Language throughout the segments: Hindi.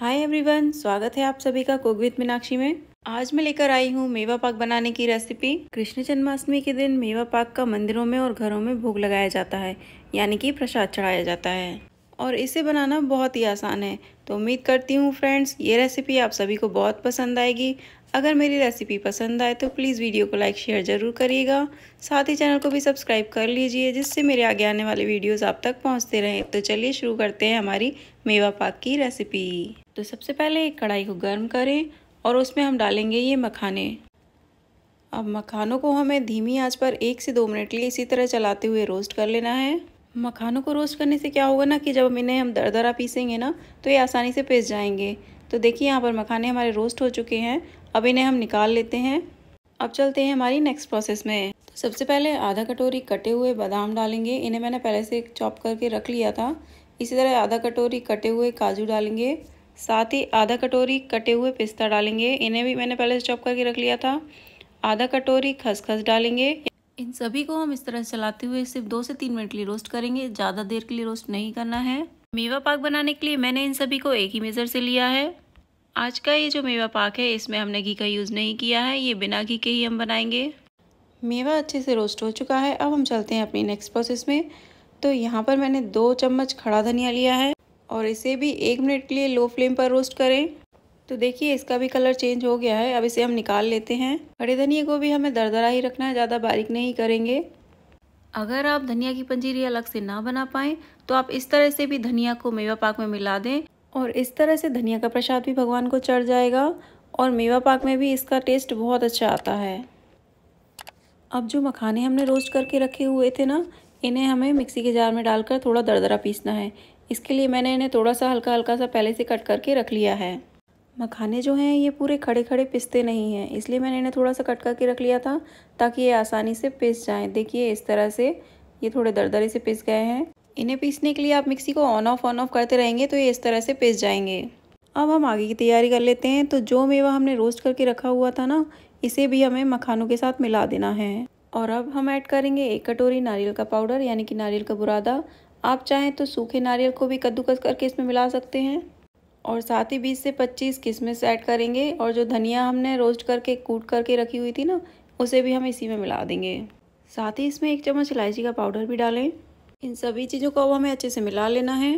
हाय एवरीवन स्वागत है आप सभी का कुक मीनाक्षी में आज मैं लेकर आई हूँ मेवा पाक बनाने की रेसिपी कृष्ण जन्माष्टमी के दिन मेवा पाक का मंदिरों में और घरों में भोग लगाया जाता है यानी कि प्रसाद चढ़ाया जाता है और इसे बनाना बहुत ही आसान है तो उम्मीद करती हूँ फ्रेंड्स ये रेसिपी आप सभी को बहुत पसंद आएगी अगर मेरी रेसिपी पसंद आए तो प्लीज़ वीडियो को लाइक शेयर ज़रूर करिएगा साथ ही चैनल को भी सब्सक्राइब कर लीजिए जिससे मेरे आगे आने वाले वीडियोस आप तक पहुंचते रहें तो चलिए शुरू करते हैं हमारी मेवा पाक की रेसिपी तो सबसे पहले एक कढ़ाई को गर्म करें और उसमें हम डालेंगे ये मखाने अब मखानों को हमें धीमी आँच पर एक से दो मिनट लिए इसी तरह चलाते हुए रोस्ट कर लेना है मखानों को रोस्ट करने से क्या होगा ना कि जब इन्हें हम दरा पीसेंगे ना तो ये आसानी से पिस जाएंगे तो देखिए यहाँ पर मखाने हमारे रोस्ट हो चुके हैं अब इन्हें हम निकाल लेते हैं अब चलते हैं हमारी नेक्स्ट प्रोसेस में तो सबसे पहले आधा कटोरी कटे हुए बादाम डालेंगे इन्हें मैंने पहले से चॉप करके रख लिया था इसी तरह आधा कटोरी कटे हुए काजू डालेंगे साथ ही आधा कटोरी कटे हुए पिस्ता डालेंगे इन्हें भी मैंने पहले से चॉप करके रख लिया था आधा कटोरी खसखस डालेंगे इन सभी को हम इस तरह चलाते हुए सिर्फ दो से तीन मिनट के लिए रोस्ट करेंगे ज़्यादा देर के लिए रोस्ट नहीं करना है मेवा पाक बनाने के लिए मैंने इन सभी को एक ही मेज़र से लिया है आज का ये जो मेवा पाक है इसमें हमने घी का यूज़ नहीं किया है ये बिना घी के ही हम बनाएंगे मेवा अच्छे से रोस्ट हो चुका है अब हम चलते हैं अपनी नेक्स्ट प्रोसेस में तो यहाँ पर मैंने दो चम्मच खड़ा धनिया लिया है और इसे भी एक मिनट के लिए लो फ्लेम पर रोस्ट करें तो देखिए इसका भी कलर चेंज हो गया है अब इसे हम निकाल लेते हैं खड़े धनिया को भी हमें दरदरा ही रखना है ज़्यादा बारीक नहीं करेंगे अगर आप धनिया की पंजीरी अलग से ना बना पाएँ तो आप इस तरह से भी धनिया को मेवा पाक में मिला दें और इस तरह से धनिया का प्रसाद भी भगवान को चढ़ जाएगा और मेवा पाक में भी इसका टेस्ट बहुत अच्छा आता है अब जो मखाने हमने रोस्ट करके रखे हुए थे ना इन्हें हमें मिक्सी के जार में डालकर थोड़ा दरदरा पीसना है इसके लिए मैंने इन्हें थोड़ा सा हल्का हल्का सा पहले से कट करके रख लिया है मखाने जो हैं ये पूरे खड़े खड़े पिसते नहीं हैं इसलिए मैंने इन्हें थोड़ा सा कट करके रख लिया था ताकि ये आसानी से पिस जाएं देखिए इस तरह से ये थोड़े दरदरे से पिस गए हैं इन्हें पीसने के लिए आप मिक्सी को ऑन ऑफ ऑन ऑफ करते रहेंगे तो ये इस तरह से पिस जाएंगे अब हम आगे की तैयारी कर लेते हैं तो जो मेवा हमने रोस्ट करके रखा हुआ था ना इसे भी हमें मखानों के साथ मिला देना है और अब हम ऐड करेंगे एक कटोरी नारियल का पाउडर यानी कि नारियल का बुरादा आप चाहें तो सूखे नारियल को भी कद्दूकस करके इसमें मिला सकते हैं और साथ ही बीस से पच्चीस किशमिश ऐड करेंगे और जो धनिया हमने रोस्ट करके कूट करके रखी हुई थी ना उसे भी हम इसी में मिला देंगे साथ ही इसमें एक चम्मच इलायची का पाउडर भी डालें इन सभी चीज़ों को अब हमें अच्छे से मिला लेना है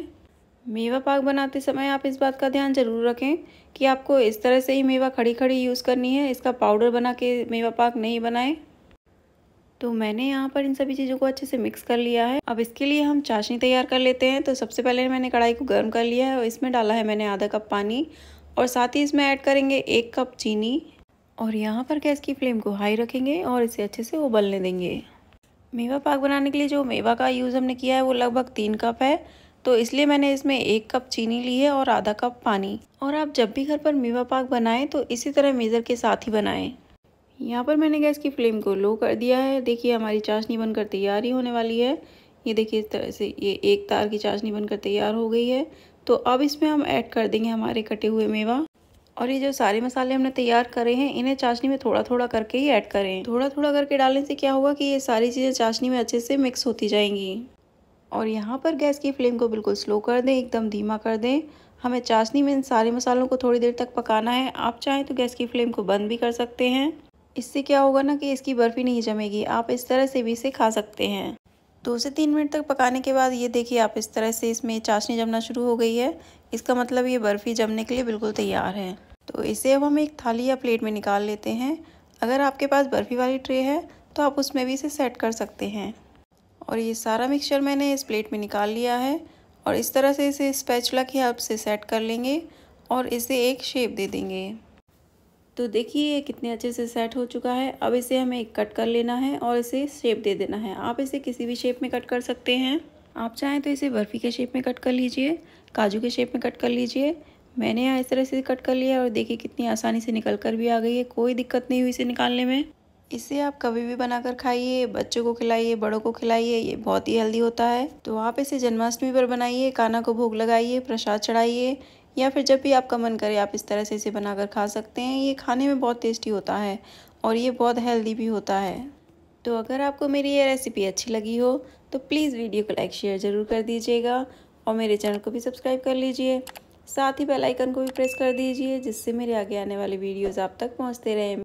मेवा पाक बनाते समय आप इस बात का ध्यान ज़रूर रखें कि आपको इस तरह से ही मेवा खड़ी खड़ी यूज़ करनी है इसका पाउडर बना के मेवा पाक नहीं बनाएं तो मैंने यहाँ पर इन सभी चीज़ों को अच्छे से मिक्स कर लिया है अब इसके लिए हम चाशनी तैयार कर लेते हैं तो सबसे पहले मैंने कढ़ाई को गर्म कर लिया है और इसमें डाला है मैंने आधा कप पानी और साथ ही इसमें ऐड करेंगे एक कप चीनी और यहाँ पर गैस की फ्लेम को हाई रखेंगे और इसे अच्छे से उबलने देंगे मेवा पाक बनाने के लिए जो मेवा का यूज़ हमने किया है वो लगभग तीन कप है तो इसलिए मैंने इसमें एक कप चीनी ली है और आधा कप पानी और आप जब भी घर पर मेवा पाक बनाएं तो इसी तरह मेज़र के साथ ही बनाएं यहाँ पर मैंने गैस की फ्लेम को लो कर दिया है देखिए हमारी चाशनी बनकर तैयार ही होने वाली है ये देखिए इस तरह से ये एक तार की चाशनी बनकर तैयार हो गई है तो अब इसमें हम ऐड कर देंगे हमारे कटे हुए मेवा और ये जो सारे मसाले हमने तैयार करे हैं इन्हें चाशनी में थोड़ा थोड़ा करके ही ऐड करें थोड़ा थोड़ा करके डालने से क्या होगा कि ये सारी चीज़ें चाशनी में अच्छे से मिक्स होती जाएंगी और यहाँ पर गैस की फ्लेम को बिल्कुल स्लो कर दें एकदम धीमा कर दें हमें चाशनी में इन सारे मसालों को थोड़ी देर तक पकाना है आप चाहें तो गैस की फ्लेम को बंद भी कर सकते हैं इससे क्या होगा ना कि इसकी बर्फ़ी नहीं जमेगी आप इस तरह से भी इसे खा सकते हैं दो से तीन मिनट तक पकाने के बाद ये देखिए आप इस तरह से इसमें चाशनी जमना शुरू हो गई है इसका मतलब ये बर्फ़ी जमने के लिए बिल्कुल तैयार है तो इसे अब हम एक थाली या प्लेट में निकाल लेते हैं अगर आपके पास बर्फ़ी वाली ट्रे है तो आप उसमें भी इसे सेट कर सकते हैं और ये सारा मिक्सचर मैंने इस प्लेट में निकाल लिया है और इस तरह से इसे स्पैचुला की हेल्प से सेट कर लेंगे और इसे एक शेप दे देंगे तो देखिए ये कितने अच्छे से सेट हो चुका है अब इसे हमें कट कर लेना है और इसे शेप दे देना है आप इसे किसी भी शेप में कट कर सकते हैं आप चाहें तो इसे बर्फ़ी के शेप में कट कर लीजिए काजू के शेप में कट कर लीजिए मैंने यहाँ इस तरह से कट कर लिया और देखिए कितनी आसानी से निकल कर भी आ गई है कोई दिक्कत नहीं हुई इसे निकालने में इसे आप कभी भी बनाकर खाइए बच्चों को खिलाइए बड़ों को खिलाइए ये बहुत ही हेल्दी होता है तो आप इसे जन्माष्टमी पर बनाइए काना को भोग लगाइए प्रसाद चढ़ाइए या फिर जब भी आपका मन करे आप इस तरह से इसे बनाकर खा सकते हैं ये खाने में बहुत टेस्टी होता है और ये बहुत हेल्दी भी होता है तो अगर आपको मेरी ये रेसिपी अच्छी लगी हो तो प्लीज़ वीडियो को लाइक शेयर ज़रूर कर दीजिएगा और मेरे चैनल को भी सब्सक्राइब कर लीजिए साथ ही बेल आइकन को भी प्रेस कर दीजिए जिससे मेरे आगे आने वाले वीडियोज़ आप तक पहुँचते रहें